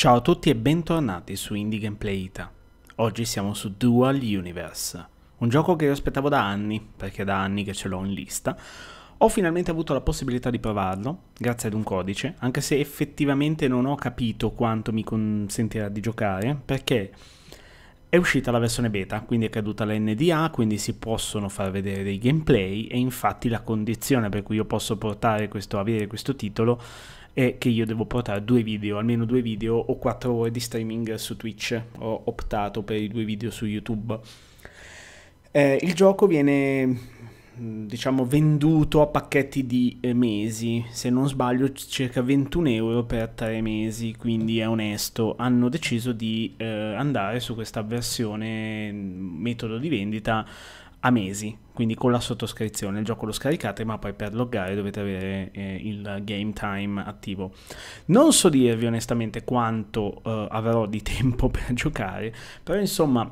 Ciao a tutti e bentornati su Indie Gameplay Ita. Oggi siamo su Dual Universe, un gioco che io aspettavo da anni, perché da anni che ce l'ho in lista. Ho finalmente avuto la possibilità di provarlo, grazie ad un codice, anche se effettivamente non ho capito quanto mi consentirà di giocare, perché è uscita la versione beta, quindi è caduta la NDA, quindi si possono far vedere dei gameplay e infatti la condizione per cui io posso portare questo, avere questo titolo è che io devo portare due video, almeno due video o quattro ore di streaming su Twitch. Ho optato per i due video su YouTube. Eh, il gioco viene mm, diciamo venduto a pacchetti di eh, mesi se non sbaglio circa 21 euro per tre mesi quindi è onesto hanno deciso di eh, andare su questa versione mm, metodo di vendita a mesi, quindi con la sottoscrizione. Il gioco lo scaricate, ma poi per loggare dovete avere eh, il game time attivo. Non so dirvi onestamente quanto eh, avrò di tempo per giocare, però insomma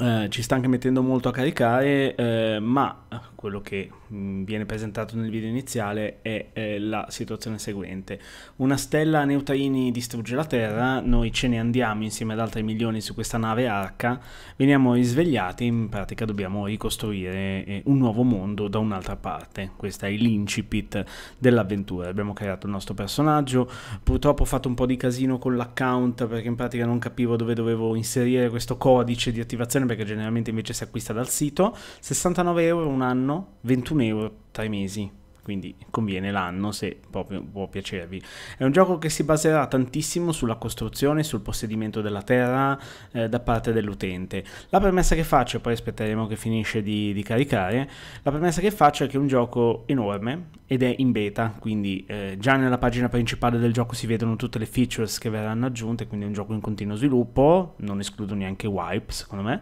eh, ci sta anche mettendo molto a caricare, eh, ma quello che mh, viene presentato nel video iniziale è, è la situazione seguente. Una stella a neutrini distrugge la Terra, noi ce ne andiamo insieme ad altri milioni su questa nave arca, veniamo risvegliati, in pratica dobbiamo ricostruire eh, un nuovo mondo da un'altra parte. Questo è l'incipit dell'avventura. Abbiamo creato il nostro personaggio, purtroppo ho fatto un po' di casino con l'account perché in pratica non capivo dove dovevo inserire questo codice di attivazione perché generalmente invece si acquista dal sito. 69 euro un anno anno 21 euro tra i mesi quindi conviene l'anno se proprio può piacervi. È un gioco che si baserà tantissimo sulla costruzione, sul possedimento della terra eh, da parte dell'utente. La premessa che faccio, poi aspetteremo che finisce di, di, caricare, la premessa che faccio è che è un gioco enorme ed è in beta, quindi eh, già nella pagina principale del gioco si vedono tutte le features che verranno aggiunte, quindi è un gioco in continuo sviluppo, non escludo neanche Wipe secondo me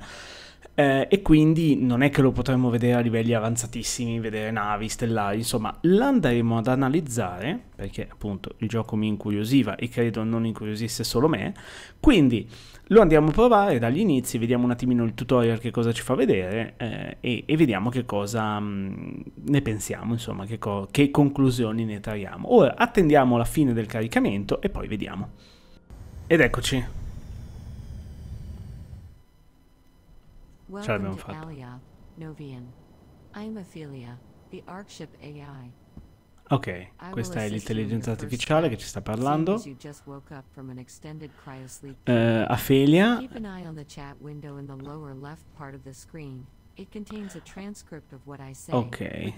eh, e quindi non è che lo potremmo vedere a livelli avanzatissimi, vedere navi, stellari, insomma, l'andremo ad analizzare, perché appunto il gioco mi incuriosiva e credo non incuriosisse solo me, quindi lo andiamo a provare dagli inizi, vediamo un attimino il tutorial che cosa ci fa vedere eh, e, e, vediamo che cosa mh, mm, ne pensiamo, insomma, che, che conclusioni ne traiamo. Ora attendiamo la fine del caricamento e poi vediamo. Ed eccoci. ce l'abbiamo fatta. Ok, questa è l'intelligenza artificiale che ci sta parlando. Eh, Ophelia. Ok.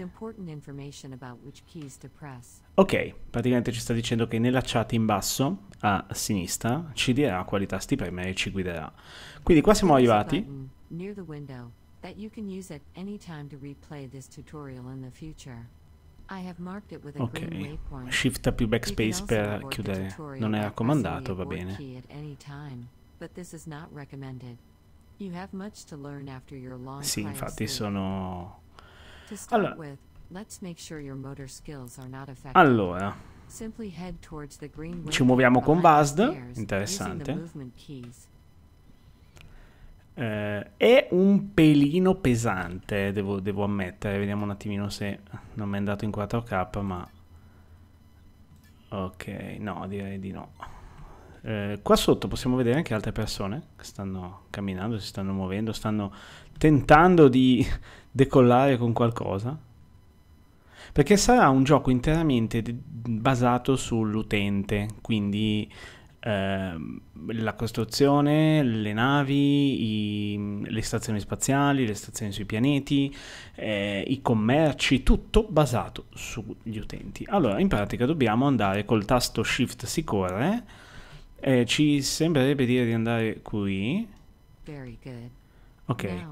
Ok, praticamente ci sta dicendo che nella chat in basso, a sinistra, ci dirà quali tasti premere e ci guiderà. Quindi qua siamo arrivati near the window, that you can use at any time to replay this tutorial in the future. Ok, shift più backspace per chiudere. Non è raccomandato, va bene. Sì, infatti sono... Allora... allora. Ci muoviamo con Buzzd, interessante. Eh, è un pelino pesante, devo, devo, ammettere. Vediamo un attimino se non mi è andato in 4K, ma... Ok, no, direi di no. Eh, qua sotto possiamo vedere anche altre persone che stanno camminando, si stanno muovendo, stanno tentando di decollare con qualcosa. Perché sarà un gioco interamente basato sull'utente, quindi Ehm, la costruzione, le navi, i, le stazioni spaziali, le stazioni sui pianeti, eh, i commerci, tutto basato sugli utenti. Allora, in pratica dobbiamo andare col tasto Shift si corre, eh, ci sembrerebbe dire di andare qui. Ok,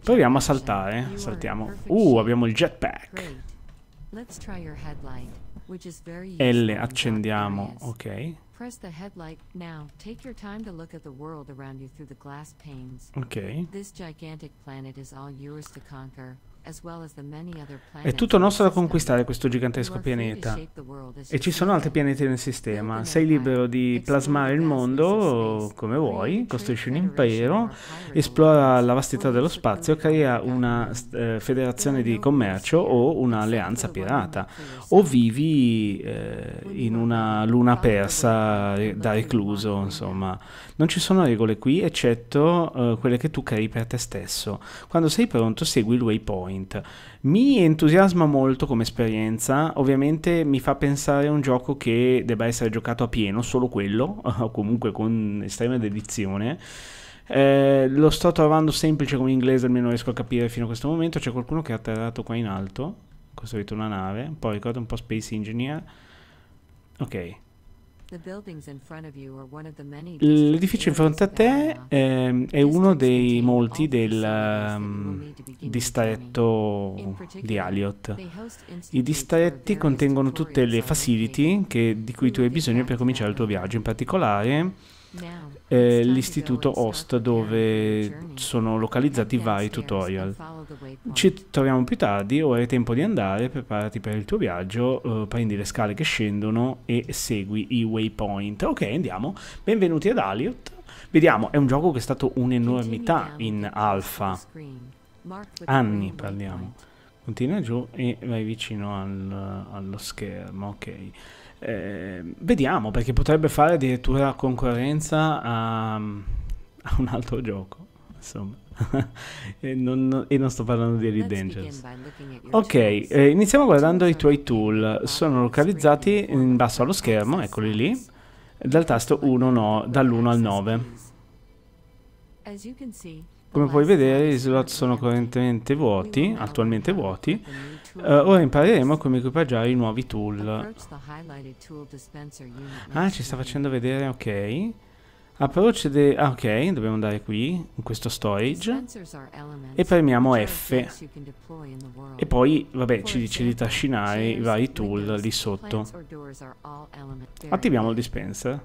proviamo a saltare, saltiamo. Uh, abbiamo il jetpack. L accendiamo, ok. Press the headlight now. Take your time to look at the world around you through the glass panes. Okay. This gigantic planet is all yours to conquer. È tutto nostro da conquistare questo gigantesco pianeta. E ci sono altri pianeti nel sistema. Sei libero di plasmare il mondo come vuoi, costruisci un impero, esplora la vastità dello spazio, crea una eh, federazione di commercio o un'alleanza pirata. O vivi eh, in una luna persa eh, da recluso, insomma. Non ci sono regole qui, eccetto eh, quelle che tu crei per te stesso. Quando sei pronto, segui il waypoint Point. Mi entusiasma molto come esperienza, ovviamente mi fa pensare a un gioco che debba essere giocato a pieno, solo quello, o comunque con estrema dedizione. Eh, lo sto trovando semplice come inglese, almeno riesco a capire fino a questo momento. C'è qualcuno che è atterrato qua in alto, costruito una nave, un po' ricordo un po' Space Engineer. Ok, L'edificio in fronte a te eh, è uno dei molti del um, distretto di Aliot. I distretti contengono tutte le facility che, di cui tu hai bisogno per cominciare il tuo viaggio, in particolare eh, l'istituto host dove sono localizzati vari tutorial. Ci troviamo più tardi, ora è tempo di andare, preparati per il tuo viaggio, eh, prendi le scale che scendono e segui i waypoint. Ok, andiamo. Benvenuti ad Aliot. Vediamo, è un gioco che è stato un'enormità in alfa. Anni parliamo. Continua giù e vai vicino al, allo schermo, ok. Eh, vediamo perché potrebbe fare addirittura concorrenza a, a un altro gioco. Insomma, e, non, e, non, sto parlando di Elite Dangerous. Ok, eh, iniziamo guardando i tuoi tool. Sono localizzati in basso allo schermo, eccoli lì, dal tasto 1 no, dall'1 al 9. Come puoi vedere i slot sono correntemente vuoti, attualmente vuoti. Uh, ora impareremo come equipaggiare i nuovi tool. Ah, ci sta facendo vedere, ok. Approach the... Ah, ok, dobbiamo andare qui, in questo storage, e premiamo F. E poi, vabbè, ci dice di trascinare i vari tool lì sotto. Attiviamo il dispenser.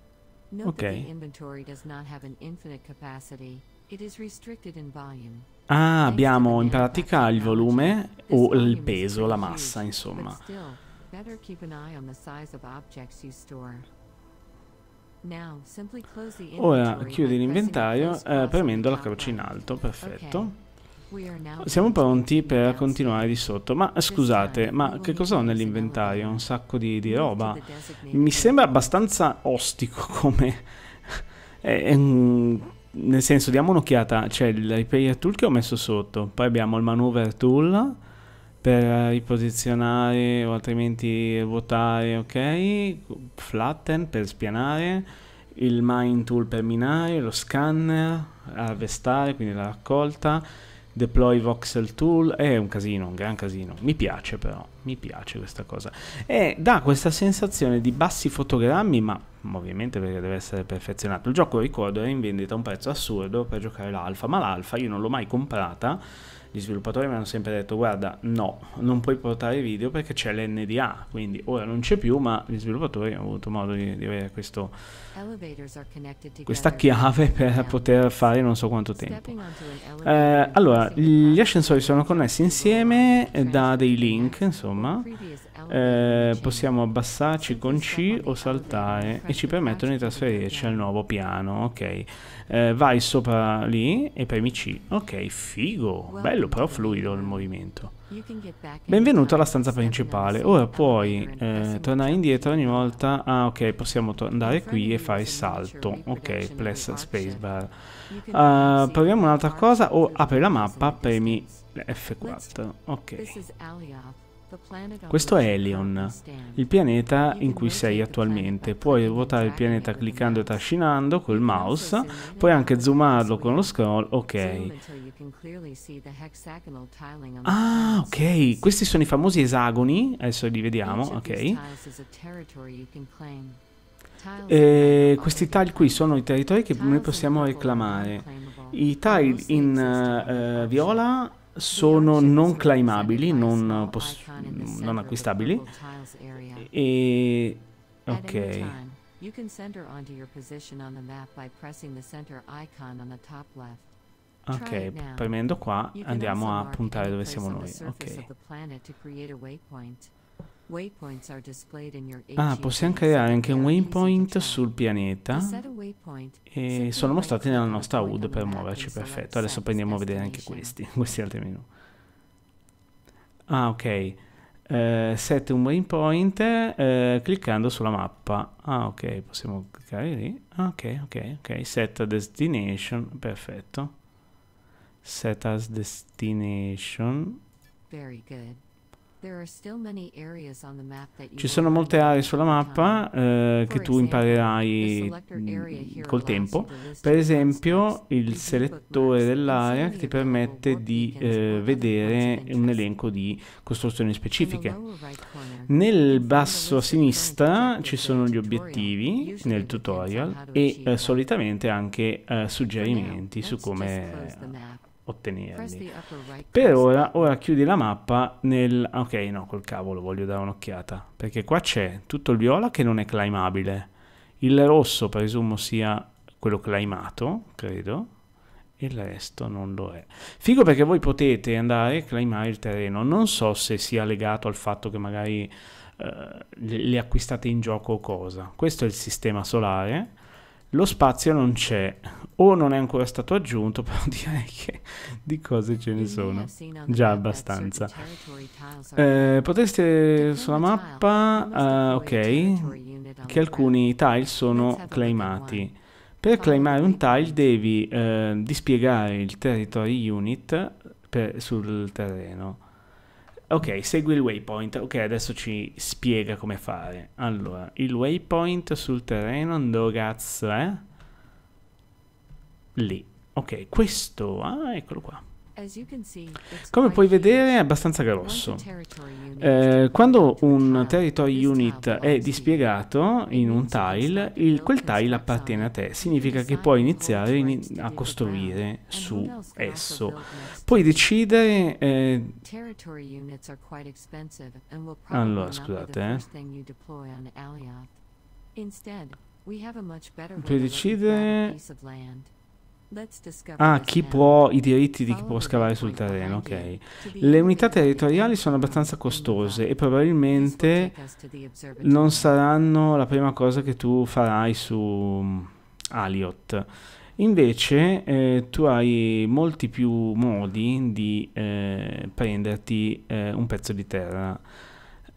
Ok. Ah, abbiamo in pratica il volume o il peso, la massa, insomma. Ora chiudi l'inventario eh, premendo la croce in alto, perfetto. Siamo pronti per continuare di sotto, ma scusate, ma che cosa ho nell'inventario? Un sacco di, di, roba. Mi sembra abbastanza ostico come... è, è un... nel senso, diamo un'occhiata, c'è il repair tool che ho messo sotto, poi abbiamo il maneuver tool per riposizionare o altrimenti ruotare, ok? Flatten per spianare, il mine tool per minare, lo scanner, harvestare, quindi la raccolta deploy voxel tool, è un casino, un gran casino, mi piace però, mi piace questa cosa, e dà questa sensazione di bassi fotogrammi, ma ovviamente perché deve essere perfezionato, il gioco ricordo è in vendita a un prezzo assurdo per giocare l'alfa, ma l'alfa io non l'ho mai comprata, gli sviluppatori mi hanno sempre detto guarda no, non puoi portare video perché c'è l'NDA, quindi ora non c'è più, ma gli sviluppatori hanno avuto modo di, di avere questo, questa chiave per poter fare non so quanto tempo. Eh, allora, gli ascensori sono connessi insieme da dei link, insomma eh, possiamo abbassarci con C o saltare e ci permettono di trasferirci al nuovo piano, ok. Eh, vai sopra lì e premi C, ok, figo, bello però fluido il movimento. Benvenuto alla stanza principale, ora puoi eh, tornare indietro ogni volta, ah ok, possiamo andare qui e fare salto, ok, press spacebar. Uh, ah, proviamo un'altra cosa, o apri la mappa, premi F4, ok. Questo è Elion, il pianeta in cui sei attualmente. Puoi ruotare il pianeta cliccando e trascinando col mouse, puoi anche zoomarlo con lo scroll, ok. Ah, ok, questi sono i famosi esagoni, adesso li vediamo, ok. Eh, questi tile qui sono i territori che noi possiamo reclamare. I tile in uh, viola sono non claimabili, non, non acquistabili. E... Ok. You can send onto your position on the map by pressing the center icon on the top left. Ok, premendo qua andiamo a puntare dove siamo noi. Ok. Ah, possiamo creare anche un waypoint sul pianeta e sono mostrati nella nostra HUD per muoverci, perfetto. Adesso prendiamo a vedere anche questi, questi altri menu. Ah, ok. Uh, set un waypoint uh, cliccando sulla mappa. Ah, ok, possiamo cliccare lì. Ah, ok, ok, ok. Set a destination, perfetto. Set as destination. Very good. Ci sono molte aree sulla mappa eh, che tu imparerai mm, col tempo. Per esempio, il selettore dell'area che ti permette di eh, vedere un elenco di costruzioni specifiche. Nel basso a sinistra ci sono gli obiettivi nel tutorial e eh, solitamente anche eh, suggerimenti su come ottenerli. Per ora, ora chiudi la mappa nel... Ah, ok, no, col cavolo voglio dare un'occhiata. Perché qua c'è tutto il viola che non è climabile. Il rosso presumo sia quello climato, credo. Il resto non lo è. Figo perché voi potete andare a climare il terreno. Non so se sia legato al fatto che magari eh, le acquistate in gioco o cosa. Questo è il sistema solare. Lo spazio non c'è o non è ancora stato aggiunto, però direi che di cose ce ne sono già abbastanza. Eh, potreste sulla mappa, uh, ok, che alcuni tile sono claimati. Per claimare un tile devi eh, dispiegare il territory unit per, sul terreno. Ok, segui il waypoint. Ok, adesso ci spiega come fare. Allora, il waypoint sul terreno, ando cazzo, eh? lì. Ok, questo, ah, eccolo qua. Come puoi vedere è abbastanza grosso. Eh, quando un territory unit eh, è dispiegato in un tile, il, quel tile appartiene a te, significa che puoi iniziare in, a costruire su esso. Puoi decidere... Eh... Allora, scusate. Eh. Puoi decidere... Ah, chi può, i diritti di chi può scavare sul terreno, ok. Le unità territoriali sono abbastanza costose e probabilmente non saranno la prima cosa che tu farai su mm, Aliot. Invece eh, tu hai molti più modi di eh, prenderti eh, un pezzo di terra.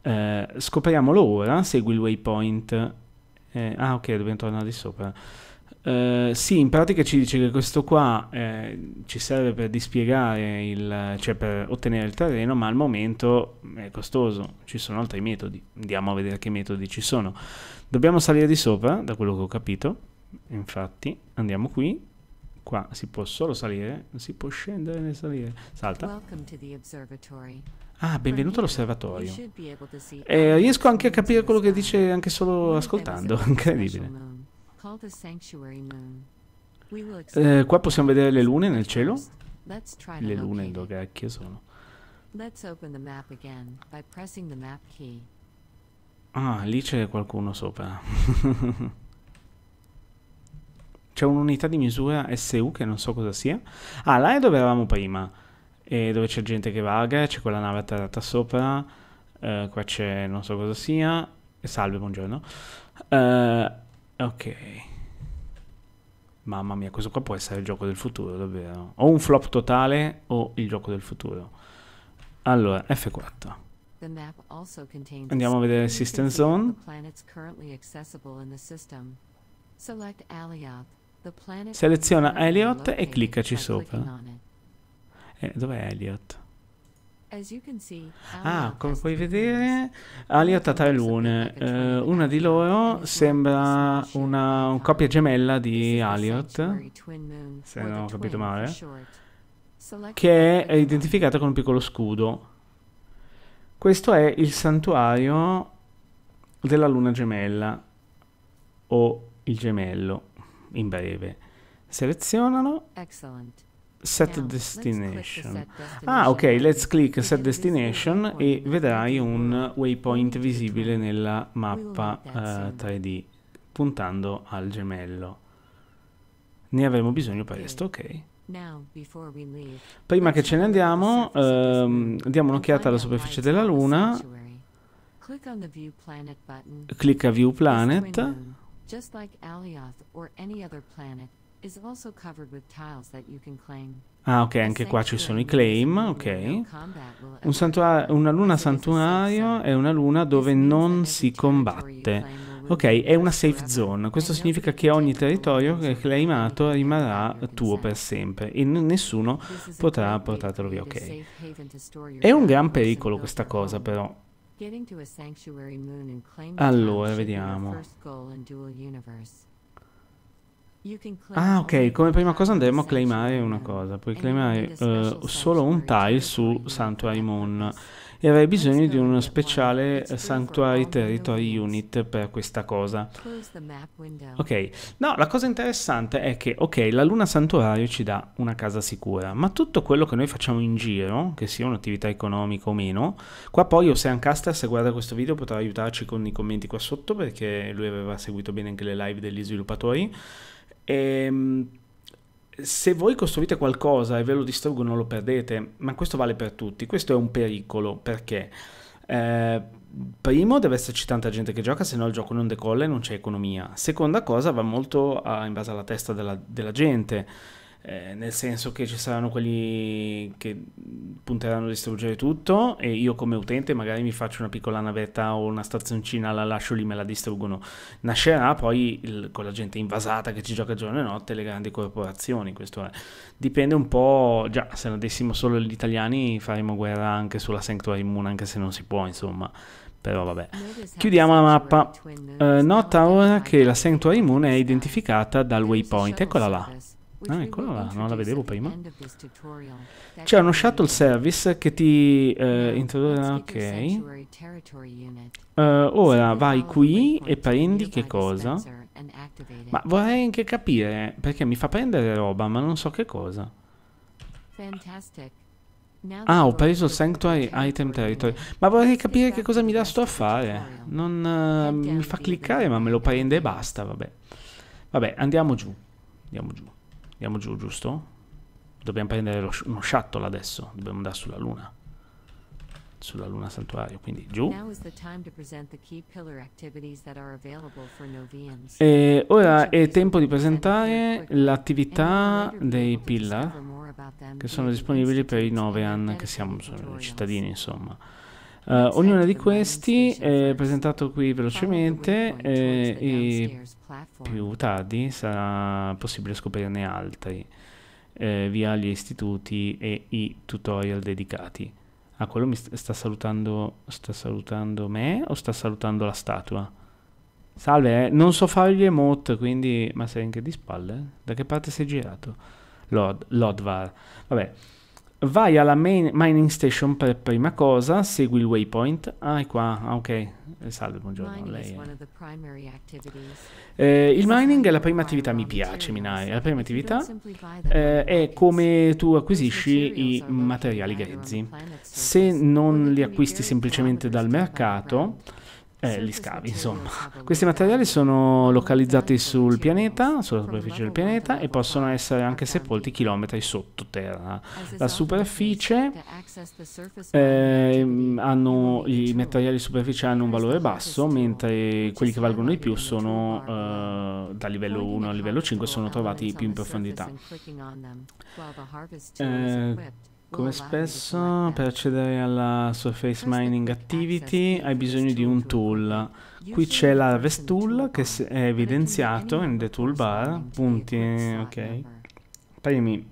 Eh, scopriamolo ora, segui il waypoint. Eh, ah ok, dobbiamo tornare di sopra. Eh, sì, in pratica ci dice che questo qua eh, ci serve per dispiegare il, cioè per ottenere il terreno, ma al momento mm, è costoso. Ci sono altri metodi. Andiamo a vedere che metodi ci sono. Dobbiamo salire di sopra, da quello che ho capito. Infatti, andiamo qui. Qua si può solo salire, non si può scendere né salire. Salta. Ah, benvenuto all'osservatorio. Eh, riesco anche a capire quello che dice anche solo ascoltando, incredibile. Eh, qua possiamo vedere le lune nel cielo? Le lune dov'è sono? Ah, lì c'è qualcuno sopra. c'è un'unità di misura SU che non so cosa sia. Ah, là è dove eravamo prima. E dove c'è gente che vaga, c'è quella nave atterrata sopra. Uh, qua c'è non so cosa sia. E Salve, buongiorno. Uh, Ok. Mamma mia, questo qua può essere il gioco del futuro, davvero. O un flop totale o il gioco del futuro. Allora, F4. Andiamo a vedere System Zone. Seleziona Elliot e cliccaci sopra. Eh, dov'è Elliot? Ah, come puoi vedere, Aliot ha tre lune. Eh, una di loro sembra una un copia gemella di Aliot, se non ho capito male, che è identificata con un piccolo scudo. Questo è il santuario della luna gemella, o il gemello, in breve. Selezionalo. Excellent set destination. Ah, ok, let's click set destination e vedrai un waypoint visibile nella mappa uh, eh, 3D puntando al gemello. Ne avremo bisogno presto, ok? Prima che ce ne andiamo, ehm, diamo un'occhiata alla superficie della Luna. Clicca View planet, Ah ok, anche qua ci sono i claim, ok. Un una luna santuario è una luna dove non si combatte. Ok, è una safe zone. Questo significa che ogni territorio claimato rimarrà tuo per sempre e nessuno potrà portartelo via. Ok. È un gran pericolo questa cosa però. Allora, vediamo. Ah ok, come prima cosa andremo a claimare una cosa, puoi claimare uh, solo un tile su Sanctuary Moon e avrei bisogno di uno speciale Sanctuary Territory Unit per questa cosa. Ok, no, la cosa interessante è che, ok, la luna santuario ci dà una casa sicura, ma tutto quello che noi facciamo in giro, che sia un'attività economica o meno, qua poi Ocean Caster, se guarda questo video, potrà aiutarci con i commenti qua sotto, perché lui aveva seguito bene anche le live degli sviluppatori, e, ehm, se voi costruite qualcosa e ve lo distruggono lo perdete, ma questo vale per tutti, questo è un pericolo perché eh, primo deve esserci tanta gente che gioca, se no il gioco non decolla e non c'è economia. Seconda cosa va molto a, in base alla testa della, della gente eh, nel senso che ci saranno quelli che punteranno a distruggere tutto e io come utente magari mi faccio una piccola navetta o una stazioncina, la lascio lì, me la distruggono. Nascerà poi il, con la gente invasata che ci gioca giorno e notte, le grandi corporazioni, questo è. Dipende un po', già, se la dessimo solo gli italiani faremo guerra anche sulla Sanctuary Moon, anche se non si può, insomma però vabbè. Chiudiamo la mappa. Eh, nota ora che la Sanctuary Moon è identificata dal waypoint, eccola là. Ah, eccolo là, non la vedevo prima. C'è uno shuttle service che ti eh, introduce... Ah, ok. Uh, ora vai qui e prendi che cosa? Ma vorrei anche capire perché mi fa prendere roba, ma non so che cosa. Ah, ho preso il Sanctuary Item Territory. Ma vorrei capire che cosa mi dà sto a fare. Non uh, mi fa cliccare, ma me lo prende e basta. Vabbè. Vabbè, andiamo giù. Andiamo giù. Andiamo giù, giusto? Dobbiamo prendere sh uno shuttle adesso. Dobbiamo andare sulla luna. Sulla luna santuario, quindi giù. E ora è tempo di presentare l'attività dei pillar che sono disponibili per i Novean, che siamo, sono cittadini, insomma. Uh, ognuno di questi è presentato qui velocemente eh, e più tardi sarà possibile scoprirne altri eh, via gli istituti e i tutorial dedicati. Ah, quello mi sta, sta salutando. Sta salutando me o sta salutando la statua? Salve, eh. non so fare gli emote, quindi... Ma sei anche di spalle? Da che parte sei girato? Lod Lodvar. Vabbè. Vai alla main, mining station per prima cosa, segui il waypoint. Ah, è qua, ah, ok. Eh, salve, buongiorno. Lei eh, il mining è la prima attività, mi piace Minai, la prima attività, eh, è come tu acquisisci i materiali grezzi. Se non li acquisti semplicemente dal mercato, eh, gli scavi, insomma. Questi materiali sono localizzati sul pianeta, sulla superficie del pianeta, e possono essere anche sepolti chilometri sottoterra. La superficie, eh, mm, hanno, i materiali superficiali hanno un valore basso, mentre quelli che valgono di più sono, eh, da livello 1 a livello 5, sono trovati più in profondità. Eh, come spesso per accedere alla Surface Mining Activity hai bisogno di un tool. Qui c'è l'Harvest Tool che è evidenziato in the toolbar. Punti, ok. Premi.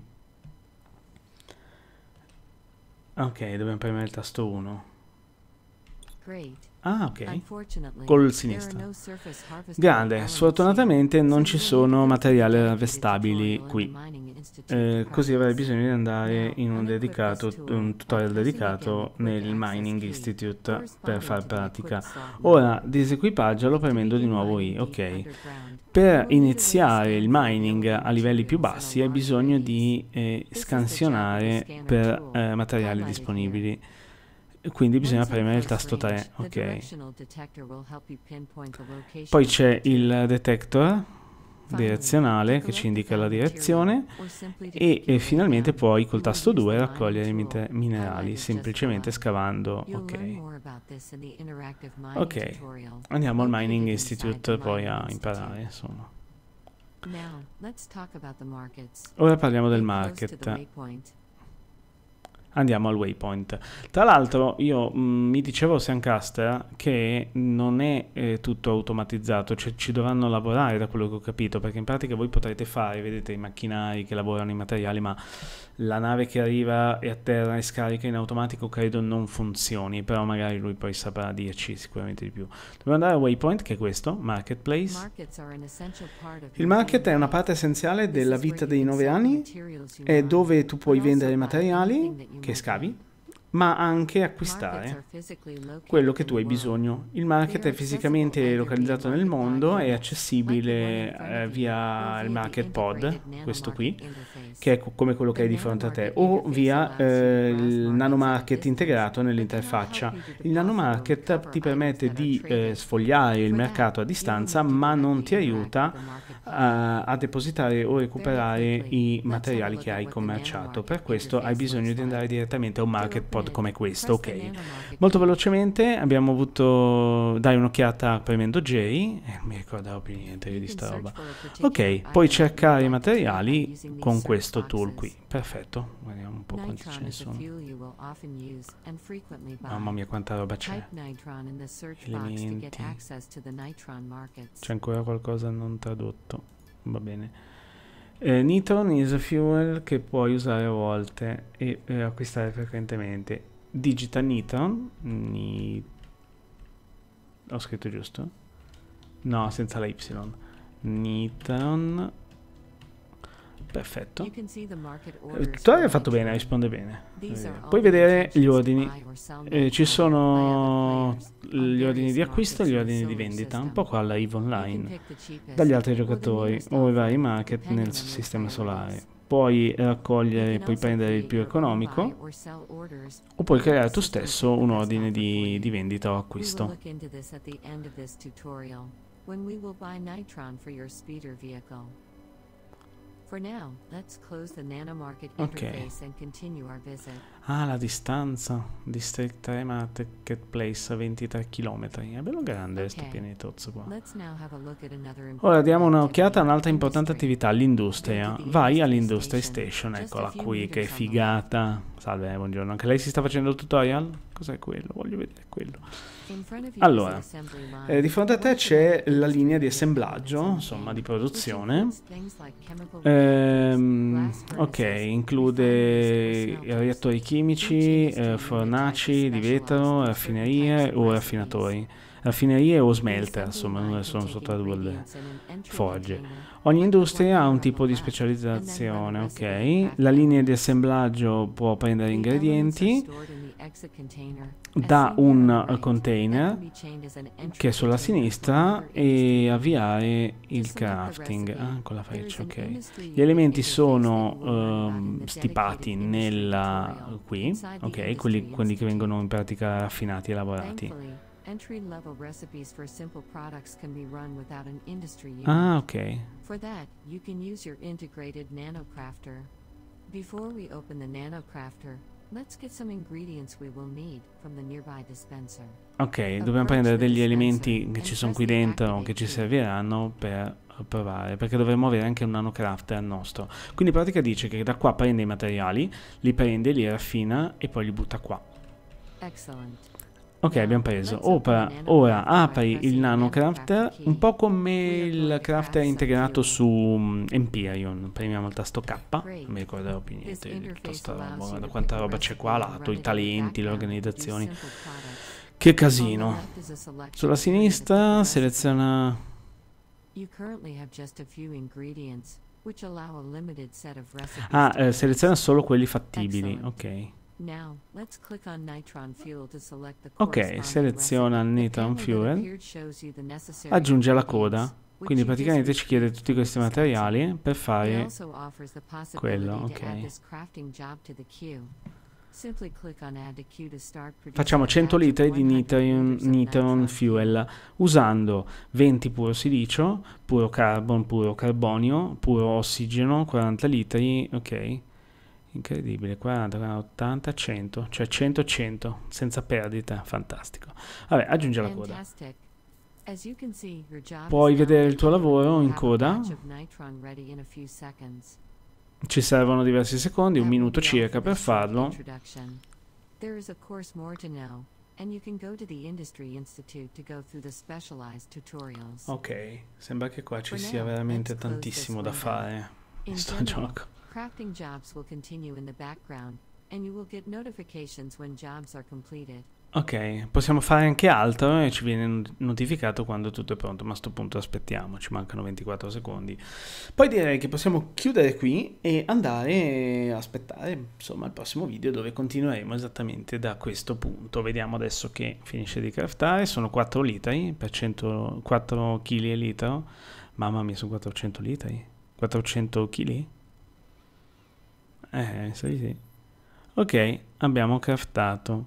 Ok, dobbiamo premere il tasto 1. Great. Ah, ok. Col sinistro. Grande, sfortunatamente non ci sono materiali harvestabili qui. Eh, così avrei bisogno di andare in un, dedicato, un tutorial dedicato nel Mining Institute per far pratica. Ora, disequipaggialo premendo di nuovo I, ok. Per iniziare il mining a livelli più bassi hai bisogno di eh, scansionare per eh, materiali disponibili quindi bisogna premere il tasto 3, ok. Poi c'è il detector direzionale che ci indica la direzione e, e finalmente poi col tasto 2 raccogliere i minerali semplicemente scavando ok ok andiamo al mining institute poi a imparare insomma ora parliamo del market andiamo al waypoint. Tra l'altro io mh, mm, mi dicevo Siancastra che non è eh, tutto automatizzato, cioè ci dovranno lavorare da quello che ho capito, perché in pratica voi potrete fare, vedete i macchinari che lavorano i materiali, ma la nave che arriva e atterra e scarica in automatico credo non funzioni, però magari lui poi saprà dirci sicuramente di più. Dobbiamo andare a Waypoint, che è questo, Marketplace. Il market è una parte essenziale della vita dei nove anni, è dove tu puoi vendere i materiali che scavi ma anche acquistare quello che tu hai bisogno. Il market è fisicamente localizzato nel mondo, è accessibile eh, via il market pod, questo qui, che è come quello che hai di fronte a te, o via eh, il nanomarket integrato nell'interfaccia. Il nanomarket ti permette di eh, sfogliare il mercato a distanza, ma non ti aiuta a, a depositare o recuperare i materiali che hai commerciato. Per questo hai bisogno di andare direttamente a un market pod mod come questo, ok. Molto velocemente abbiamo avuto, dai un'occhiata a Pavimento J, eh, non mi ricordavo più niente di sta roba. Ok, puoi cercare i materiali con questo tool qui, perfetto. Guardiamo un po' quanti ce ne sono. Mamma mia quanta roba c'è. Elementi. C'è ancora qualcosa non tradotto, va bene. Eh, Nitron is a fuel che puoi usare a volte e eh, acquistare frequentemente. Digita Nitron. Ni... Ho scritto giusto? No, senza la Y. Nitron Perfetto. Eh, tutorial è fatto bene, risponde bene. Eh, puoi vedere gli ordini. Eh, ci sono gli ordini di acquisto e gli ordini di vendita, un po' qua alla EVE Online, dagli altri giocatori o i vari market nel sistema solare. Puoi raccogliere, puoi prendere il più economico o puoi creare tu stesso un ordine di, di vendita o acquisto. When we will buy Nitron for your speeder vehicle. For now, let's close the nanomarket interface okay. and continue our visit. Ah, la distanza. District 3 Ticket Place, a 23 km. È bello grande questo okay. pianetozzo qua. Ora diamo un'occhiata a un'altra importante attività, l'industria. Vai all'industria station, eccola qui, che figata. Salve, buongiorno. Anche lei si sta facendo il tutorial? Cos'è quello? Voglio vedere quello. Allora, eh, di fronte a te c'è la linea di assemblaggio, insomma, di produzione. Ehm, ok, include eh, reattori chimici, eh, fornaci di vetro, raffinerie o raffinatori raffinerie o smelter, insomma, non sono soltanto delle fogge. Ogni industria ha un tipo di specializzazione, ok? La linea di assemblaggio può prendere ingredienti da un eh, container che è sulla sinistra e avviare il crafting ah, con la freccia ok gli elementi sono uh, stipati nella qui ok quelli, quelli che vengono in pratica raffinati e lavorati. Entry level recipes for simple products can be run without an industry unit. Ah, okay. For that, you can use your integrated nanocrafter. Before we open the nanocrafter, let's get some ingredients we will need from the nearby dispenser. Ok, dobbiamo prendere degli elementi che ci sono qui dentro che ci serviranno per provare perché dovremmo avere anche un nanocrafter nostro quindi in pratica dice che da qua prende i materiali li prende, li raffina e poi li butta qua Excellent. Ok, abbiamo preso. Opera, ora apri il nanocrafter, un po' come il crafter integrato su mm, Empyrean. Premiamo il tasto K, non mi ricorderò più niente di tutta questa roba. Guarda quanta roba c'è qua, lato, i talenti, le organizzazioni. Che casino. Sulla sinistra seleziona... Ah, eh, seleziona solo quelli fattibili, ok. Ok, seleziona il Nitron Fuel, aggiunge la coda, quindi praticamente ci chiede tutti questi materiali per fare quello, ok. Facciamo 100 litri di nitron, nitron, fuel usando 20 puro silicio, puro carbon, puro carbonio, puro ossigeno, 40 litri, ok incredibile 40, 40 80 100 cioè 100 100 senza perdita fantastico vabbè aggiungi la coda puoi vedere il tuo lavoro in coda ci servono diversi secondi un minuto circa per farlo ok sembra che qua ci sia veramente tantissimo da fare in questo gioco Crafting jobs will continue in the background and you will get notifications when jobs are completed. Ok, possiamo fare anche altro e ci viene notificato quando tutto è pronto, ma a questo punto aspettiamo, ci mancano 24 secondi. Poi direi che possiamo chiudere qui e andare a aspettare, insomma, il prossimo video dove continueremo esattamente da questo punto. Vediamo adesso che finisce di craftare, sono 4 litri per 100, 4 kg e litro. Mamma mia, sono 400 litri? 400 kg? Eh, sì, sì. Ok, abbiamo craftato.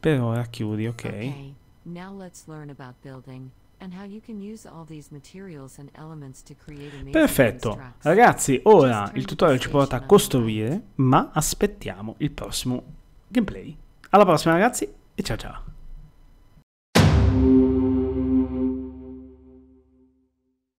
Per ora chiudi, ok. okay. Now let's learn about building. Perfetto, ragazzi, ora il tutorial ci porta a costruire, ma aspettiamo il prossimo gameplay. Alla prossima ragazzi e ciao ciao!